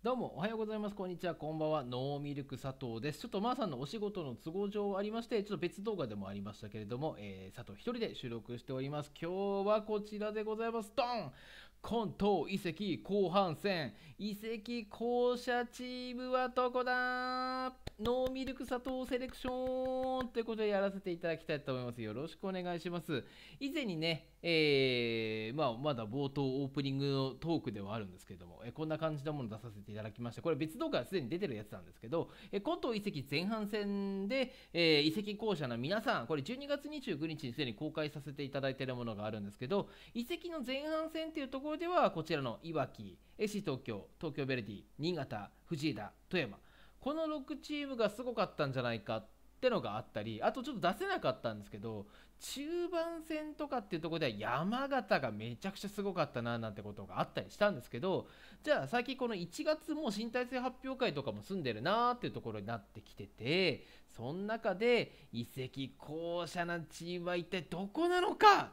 どうもおはようございます。こんにちは。こんばんは。ノーミルク佐藤です。ちょっとまーさんのお仕事の都合上ありまして、ちょっと別動画でもありましたけれども、えー、佐藤一人で収録しております。今日はこちらでございます。ドン関東遺跡後半戦遺跡校舎チームはどこだノーミルク佐藤セレクションということでやらせていただきたいと思います。よろしくお願いします。以前にね、えーまあ、まだ冒頭オープニングのトークではあるんですけれども、えー、こんな感じのもの出させていただきましたこれ別動画すでに出てるやつなんですけど、えー、古都遺跡前半戦で、えー、遺跡校舎の皆さんこれ12月29日にすでに公開させていただいているものがあるんですけど遺跡の前半戦というところではこちらのいわきえし東京東京ヴェルディ新潟藤枝富山この6チームがすごかったんじゃないかってのがあったりあとちょっと出せなかったんですけど中盤戦とかっていうところでは山形がめちゃくちゃすごかったななんてことがあったりしたんですけどじゃあ最近この1月も新体制発表会とかも済んでるなーっていうところになってきててその中で移籍後者なチームは一体どこなのか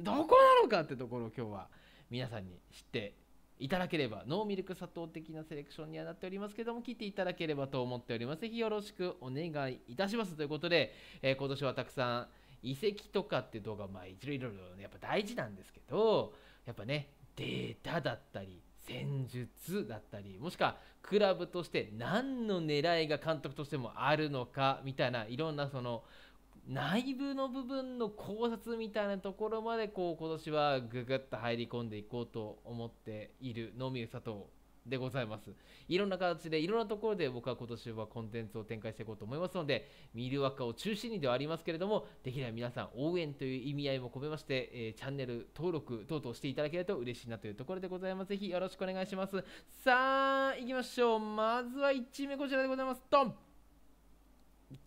どこなのかってところを今日は皆さんに知っていただければノーミルク砂糖的なセレクションにはなっておりますけども聞いていただければと思っておりますぜひよろしくお願いいたしますということで、えー、今年はたくさん遺跡とかって動画まあいろいろやっぱ大事なんですけどやっぱねデータだったり戦術だったりもしくはクラブとして何の狙いが監督としてもあるのかみたいないろんなその内部の部分の考察みたいなところまでこう今年はぐぐっと入り込んでいこうと思っている能見佐藤でございますいろんな形でいろんなところで僕は今年はコンテンツを展開していこうと思いますので見る若を中心にではありますけれどもできれば皆さん応援という意味合いも込めまして、えー、チャンネル登録等々していただけると嬉しいなというところでございますぜひよろしくお願いしますさあ行きましょうまずは1チームこちらでございますドン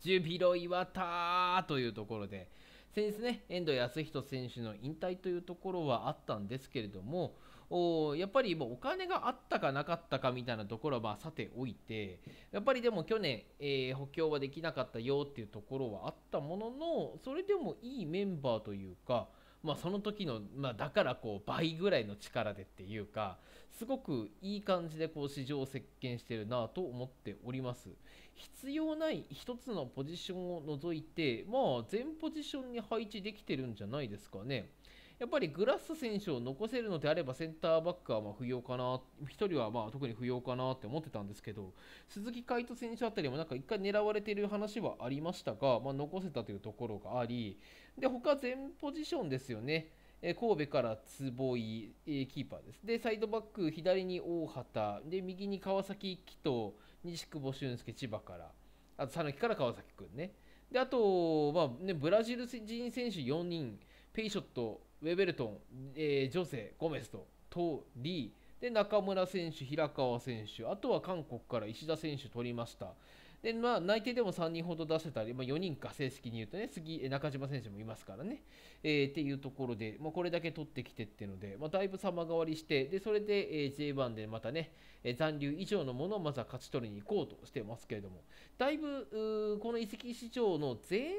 ジュビロ磐田というところで先日ね遠藤康仁選手の引退というところはあったんですけれどもおやっぱりもうお金があったかなかったかみたいなところはさておいてやっぱりでも去年、えー、補強はできなかったよっていうところはあったもののそれでもいいメンバーというかまあ、その時の、まあ、だからこう倍ぐらいの力でっていうかすごくいい感じでこう市場を席巻してるなと思っております必要ない1つのポジションを除いてまあ全ポジションに配置できてるんじゃないですかねやっぱりグラス選手を残せるのであればセンターバックはま不要かな1人はまあ特に不要かなって思ってたんですけど鈴木海斗選手あたりもなんか1回狙われている話はありましたが、まあ、残せたというところがありで他全ポジションですよね。え神戸から坪井、えキーパーです。で、サイドバック、左に大畑、で、右に川崎紀藤、西久保俊介、千葉から、あと、野木から川崎君ね。で、あと、まあね、ブラジル人選手4人、ペイショット、ウェベルトン、えー、ジョセ、ゴメスと、トリー、で、中村選手、平川選手、あとは韓国から石田選手取りました。で、まあ、内定でも3人ほど出せたり、まあ、4人か、正式に言うとね、次、中島選手もいますからね、えー、っていうところで、まうこれだけ取ってきてっていうので、まあ、だいぶ様変わりして、で、それで、えー、J1 でまたね、えー、残留以上のものをまずは勝ち取りに行こうとしてますけれども、だいぶ、この移籍市場の前半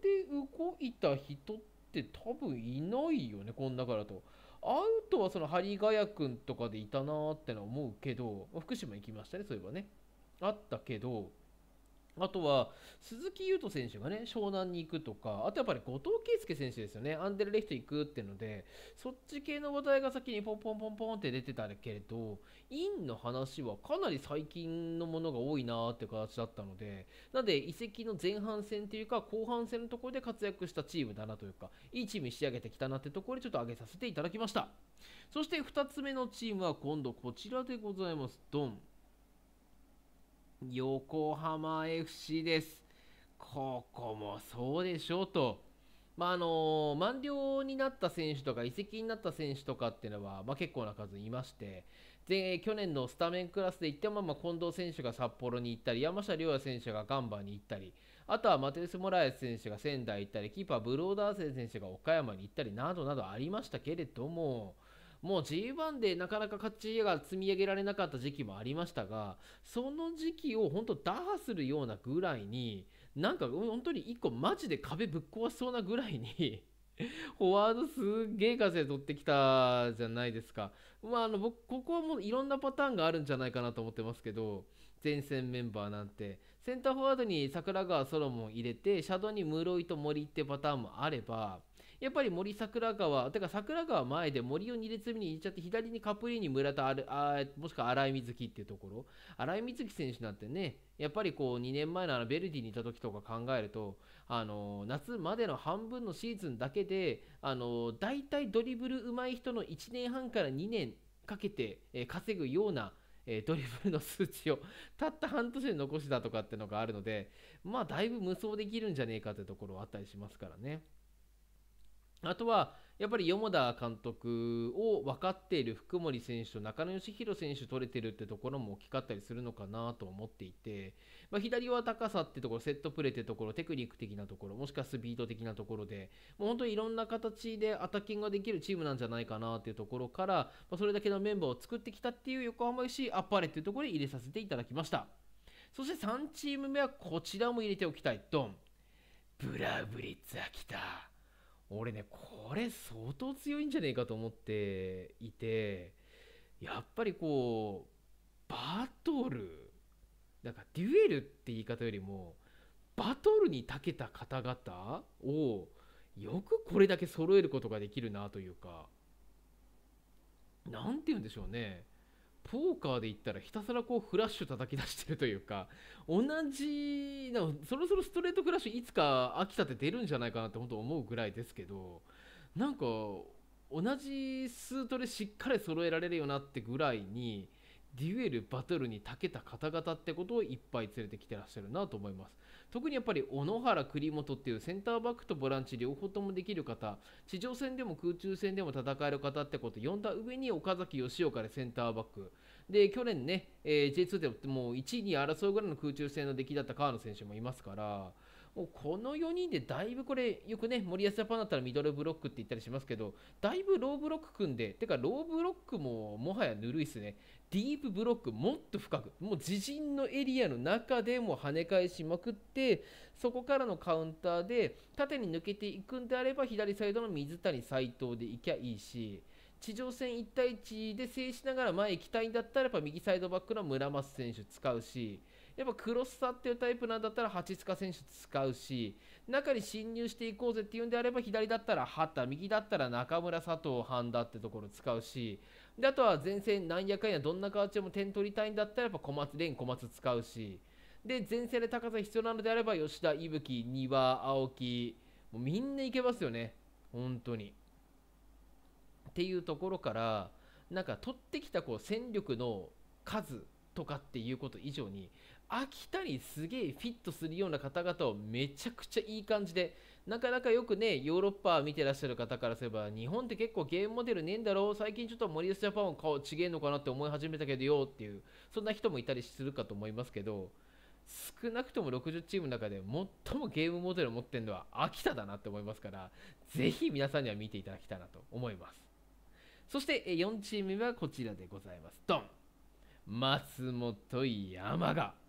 で動いた人って、って多分いないよね、こんからと。アウトはその、ハリガヤ君とかでいたなーってのは思うけど、福島行きましたね、そういえばね。あったけど、あとは鈴木優斗選手がね湘南に行くとかあとやっぱり後藤圭介選手ですよねアンデルレヒト行くっていうのでそっち系の話題が先にポンポンポンポンって出てたけれどインの話はかなり最近のものが多いなーって形だったのでなので移籍の前半戦というか後半戦のところで活躍したチームだなというかいいチームに仕上げてきたなってところでちょっと上げさせていただきましたそして2つ目のチームは今度こちらでございますドン横浜 FC です。ここもそうでしょうと。まああの満了になった選手とか移籍になった選手とかっていうのは、まあ、結構な数いましてで去年のスタメンクラスで行っても、まあ、近藤選手が札幌に行ったり山下亮也選手がガンバに行ったりあとはマテウス・モラエス選手が仙台行ったりキーパーブローダーセン選手が岡山に行ったりなどなどありましたけれどももう G1 でなかなか勝ちが積み上げられなかった時期もありましたが、その時期を本当打破するようなぐらいに、なんか本当に1個マジで壁ぶっ壊しそうなぐらいに フォワードすげえ風で取ってきたじゃないですか。まあ、あの僕、ここはもういろんなパターンがあるんじゃないかなと思ってますけど、前線メンバーなんて、センターフォワードに桜川ソロモン入れて、シャドウに室井と森ってパターンもあれば、やっぱり森桜川、てか桜川前で森を2列目に入れちゃって、左にカプリーニ村田あるあ、もしくは荒井瑞希っていうところ、新井瑞希選手なんてね、やっぱりこう2年前のあのベルディにいた時とか考えると、あの夏までの半分のシーズンだけで、あの大体ドリブル上手い人の1年半から2年かけて、え稼ぐような、えドリブルの数値を たった半年で残したとかっていうのがあるので、まあだいぶ無双できるんじゃねえかってところはあったりしますからね。あとは、やっぱり四田監督を分かっている福森選手と中野義弘選手取れてるってところも大きかったりするのかなと思っていて、まあ、左は高さってところ、セットプレーってところ、テクニック的なところ、もしくはスピード的なところで、もう本当にいろんな形でアタッキングができるチームなんじゃないかなっていうところから、まあ、それだけのメンバーを作ってきたっていう横浜 FC アッパレっていうところに入れさせていただきました。そして3チーム目はこちらも入れておきたい。ドン。ブラウブリッツ秋田。俺ねこれ相当強いんじゃねえかと思っていてやっぱりこうバトルなんかデュエルって言い方よりもバトルに長けた方々をよくこれだけ揃えることができるなというか何て言うんでしょうねポーカーで言ったらひたすらこうフラッシュ叩き出してるというか同じなそろそろストレートフラッシュいつか秋田って出るんじゃないかなって本当思うぐらいですけどなんか同じ数トでしっかり揃えられるよなってぐらいにデュエルバトルに長けた方々ってことをいっぱい連れてきてらっしゃるなと思います特にやっぱり小野原栗本っていうセンターバックとボランチ両方ともできる方地上戦でも空中戦でも戦える方ってこと呼んだ上に岡崎義岡でセンターバックで去年ね、えー、J2 でもう1位に争うぐらいの空中戦の出来だった川野選手もいますからこの4人でだいぶこれ、よくね、森保ジャパンだったらミドルブロックって言ったりしますけど、だいぶローブロック組んで、てかローブロックももはやぬるいっすね。ディープブロックもっと深く、もう自陣のエリアの中でも跳ね返しまくって、そこからのカウンターで、縦に抜けていくんであれば、左サイドの水谷、斎藤でいきゃいいし、地上戦1対1で制しながら前行きたいんだったらやっぱ右サイドバックの村松選手使うしやっぱクロスさっていうタイプなんだったら八塚選手使うし中に侵入していこうぜっていうんであれば左だったら畑右だったら中村佐藤半田ってところ使うしであとは前線なんやかんやどんな形でも点取りたいんだったらやっぱ小松蓮小松使うしで前線で高さ必要なのであれば吉田伊吹丹羽青木もうみんないけますよね本当に。っていうところからなんか取ってきたこう戦力の数とかっていうこと以上に飽きたりすげえフィットするような方々をめちゃくちゃいい感じでなかなかよくねヨーロッパ見てらっしゃる方からすれば日本って結構ゲームモデルねえんだろう最近ちょっと森保ジャパンを顔違えんのかなって思い始めたけどよっていうそんな人もいたりするかと思いますけど少なくとも60チームの中で最もゲームモデルを持ってるのは秋田だなって思いますからぜひ皆さんには見ていただきたいなと思いますそして4チームはこちらでございますドン松本山賀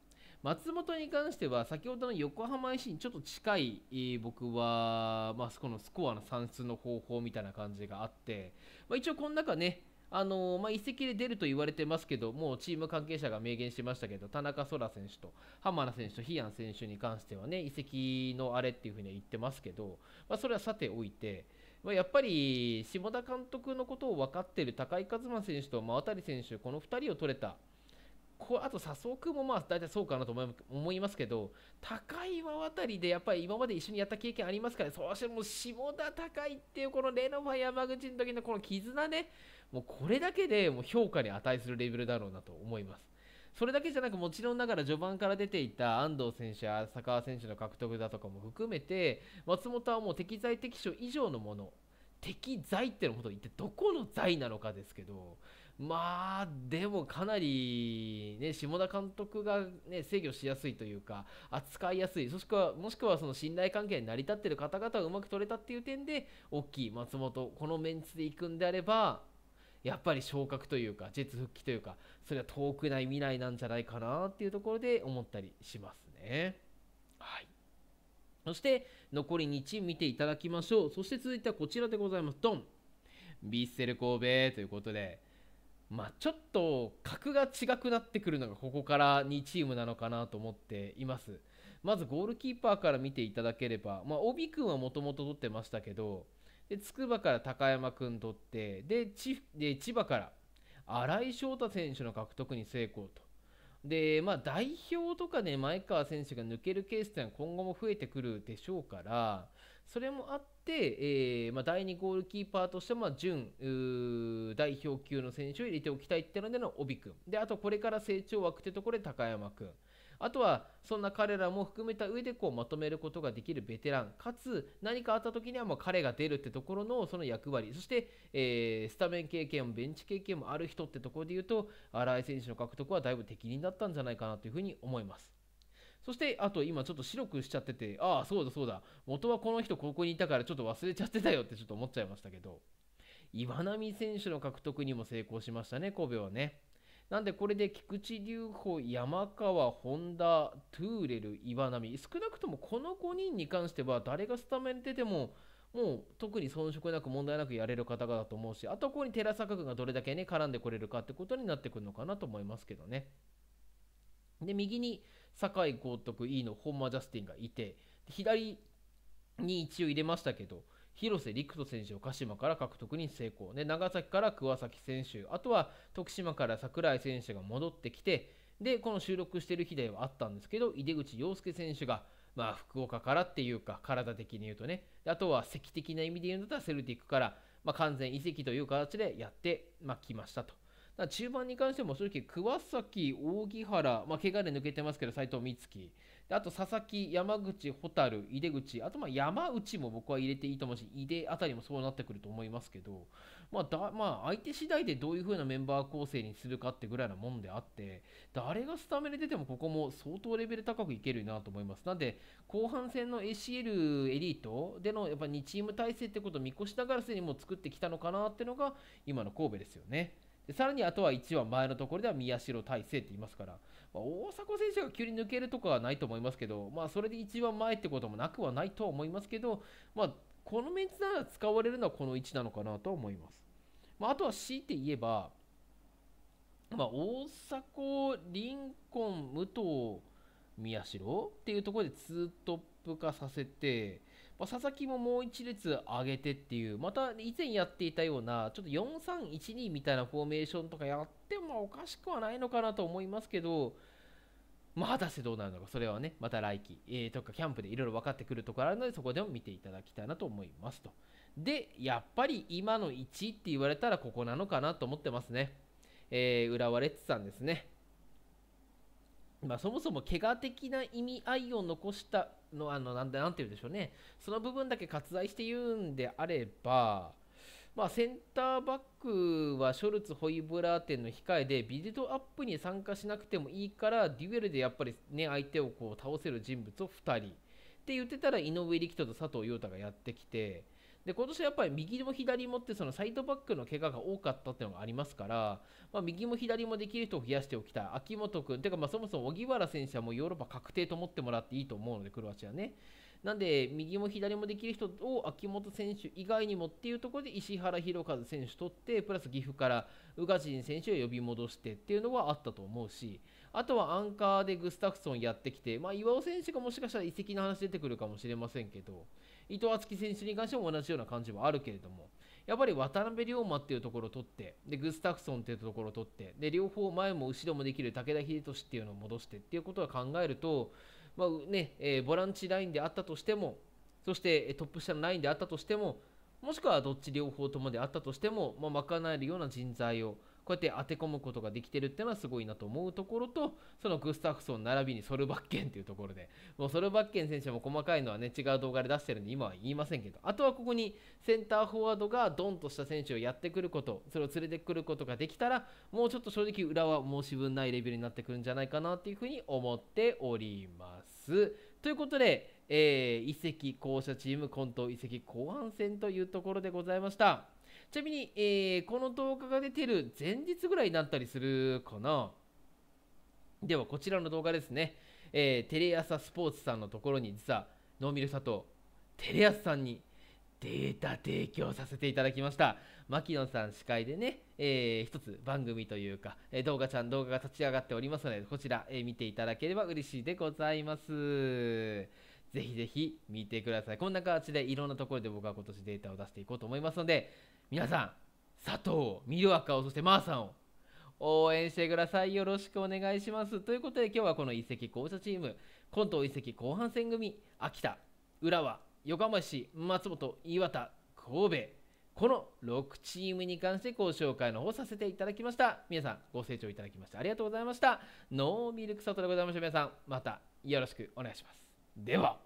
松本に関しては先ほどの横浜維新にちょっと近い僕は、まあ、このスコアの算出の方法みたいな感じがあって、まあ、一応この中ねあのまあ、移籍で出ると言われてますけど、もうチーム関係者が明言してましたけど、田中空選手と浜田選手と比安選手に関してはね、移籍のあれっていうふうには言ってますけど、まあ、それはさておいて、まあ、やっぱり下田監督のことを分かっている高井一馬選手と渡選手、この2人を取れた。こあと、早速もまあ大体そうかなと思いますけど、高岩あたりでやっぱり今まで一緒にやった経験ありますから、ね、そしてもう下田高いっていうこのレノファ山口の時のこの絆ね、もうこれだけでもう評価に値するレベルだろうなと思います。それだけじゃなくもちろんながら序盤から出ていた安藤選手や浅川選手の獲得だとかも含めて松本はもう適材適所以上のもの適材ってのもと言ってどこの材なのかですけどまあでもかなり、ね、下田監督が、ね、制御しやすいというか扱いやすいそしくはもしくはその信頼関係に成り立っている方々がうまく取れたっていう点で大きい松本このメンツでいくんであればやっぱり昇格というかジェッツ復帰というかそれは遠くない未来なんじゃないかなっていうところで思ったりしますね。はいそして残り2チーム見ていただきましょう。そして続いてはこちらでございます。ドンヴィッセル神戸ということで、まあ、ちょっと格が違くなってくるのがここから2チームなのかなと思っています。まずゴールキーパーから見ていただければ、まあ、帯君はもともと取ってましたけど、で筑波から高山君取ってで、千葉から新井翔太選手の獲得に成功と。で、まあ、代表とかね、前川選手が抜けるケースっていうのは今後も増えてくるでしょうから、それもあって、えー、まあ、第2ゴールキーパーとしては、まあ、準代表級の選手を入れておきたいっていうのでの帯君。で、あとこれから成長枠ってところで高山君。あとはそんな彼らも含めた上でこうまとめることができるベテランかつ何かあった時にはう彼が出るってところのその役割そして、えー、スタメン経験もベンチ経験もある人ってところで言うと新井選手の獲得はだいぶ適任だったんじゃないかなというふうに思います。そして、あと今ちょっと白くしちゃってて、ああ、そうだそうだ、元はこの人ここにいたからちょっと忘れちゃってたよってちょっと思っちゃいましたけど、岩波選手の獲得にも成功しましたね、神戸はね。なんでこれで菊池隆法、山川、本田、トゥーレル、岩波、少なくともこの5人に関しては、誰がスタメン出ても、もう特に遜色なく問題なくやれる方々だと思うし、あとここに寺坂君がどれだけね、絡んでこれるかってことになってくるのかなと思いますけどね。で、右に酒井豪徳、E の本間ジャスティンがいて、左に一応入れましたけど、広瀬陸斗選手を鹿島から獲得に成功で長崎から桑崎選手あとは徳島から櫻井選手が戻ってきてでこの収録してる日ではあったんですけど井出口洋介選手がまあ福岡からっていうか体的に言うとねあとは席的な意味で言うんだったらセルティックから、まあ、完全移籍という形でやって、まあ、来ましたと。だ中盤に関しても正直、桑崎、扇原、まあ、怪我で抜けてますけど、斎藤光樹、あと佐々木、山口、蛍、井出口、あとまあ山内も僕は入れていいと思うし、井出あたりもそうなってくると思いますけど、まあだまあ、相手次第でどういう風なメンバー構成にするかってぐらいなもんであって、誰がスタメンで出てもここも相当レベル高くいけるなと思います。なんで、後半戦の ACL エリートでのやっぱ2チーム体制ってことを見越しながらすでにも作ってきたのかなっていうのが、今の神戸ですよね。でさらにあとは1番前のところでは宮代大成って言いますから、まあ、大迫選手が急に抜けるとかはないと思いますけど、まあ、それで1番前ってこともなくはないとは思いますけど、まあ、このメンツなら使われるのはこの位置なのかなと思います。まあ、あとは強いて言えば、まあ、大迫、リンコン、武藤、宮代っていうところで2トップ化させて、まあ、佐々木ももう1列上げてっていう、また以前やっていたような、ちょっと4312みたいなフォーメーションとかやってもおかしくはないのかなと思いますけど、まあ、果たしてどうなるのか、それはね、また来季、えー、とかキャンプでいろいろ分かってくるところあるので、そこでも見ていただきたいなと思いますと。で、やっぱり今の1って言われたらここなのかなと思ってますね。えー、浦和レッズさんですね。まあ、そもそも怪我的な意味合いを残したのあのなんでなんて言うんでしょうねその部分だけ割愛して言うんであれば、まあ、センターバックはショルツ、ホイブラーテンの控えでビルドアップに参加しなくてもいいからデュエルでやっぱり、ね、相手をこう倒せる人物を2人って言ってたら井上力斗と佐藤陽太がやってきて。で今年やっぱり右も左もってそのサイドバックの怪我が多かったっていうのがありますから、まあ、右も左もできる人を増やしておきたい秋元君てかまあそもそも荻原選手はもうヨーロッパ確定と思ってもらっていいと思うのでクロアチアねなんで右も左もできる人を秋元選手以外にもっていうところで石原宏和選手取ってプラス岐阜から宇賀神選手を呼び戻してっていうのはあったと思うしあとはアンカーでグスタフソンやってきて、まあ、岩尾選手がもしかしたら移籍の話出てくるかもしれませんけど、伊藤敦樹選手に関しても同じような感じはあるけれども、やっぱり渡辺龍馬っていうところを取って、でグスタフソンっていうところを取って、で両方前も後ろもできる武田秀俊っていうのを戻してっていうことを考えると、まあ、ねえー、ボランチラインであったとしても、そしてトップ下のラインであったとしても、もしくはどっち両方ともであったとしても、まあ、賄えるような人材をこうやって当て込むことができてるっていうのはすごいなと思うところと、そのグスタフソン並びにソルバッケンっていうところで、もうソルバッケン選手も細かいのはね、違う動画で出してるんで今は言いませんけど、あとはここにセンターフォワードがドンとした選手をやってくること、それを連れてくることができたら、もうちょっと正直裏は申し分ないレベルになってくるんじゃないかなっていうふうに思っております。ということで、えー、移籍校舎チームコント移籍後半戦というところでございました。ちなみに、えー、この動画が出てる前日ぐらいになったりするかな。では、こちらの動画ですね。えー、テレ朝スポーツさんのところに実は、ノーミル佐藤、テレ朝さんにデータ提供させていただきました。牧野さん司会でね、えー、一つ番組というか、えー、動画ちゃん動画が立ち上がっておりますので、こちら、えー、見ていただければ嬉しいでございます。ぜひぜひ見てください。こんな形でいろんなところで僕は今年データを出していこうと思いますので、皆さん、佐藤、ミルアカを、そしてマーさんを応援してください。よろしくお願いします。ということで今日はこの一席校舎チーム、コント一席後半戦組、秋田、浦和、横浜市、松本、岩田、神戸、この6チームに関してご紹介の方させていただきました。皆さん、ご清聴いただきましてありがとうございました。ノーミルクサトでございました。皆さん、またよろしくお願いします。では。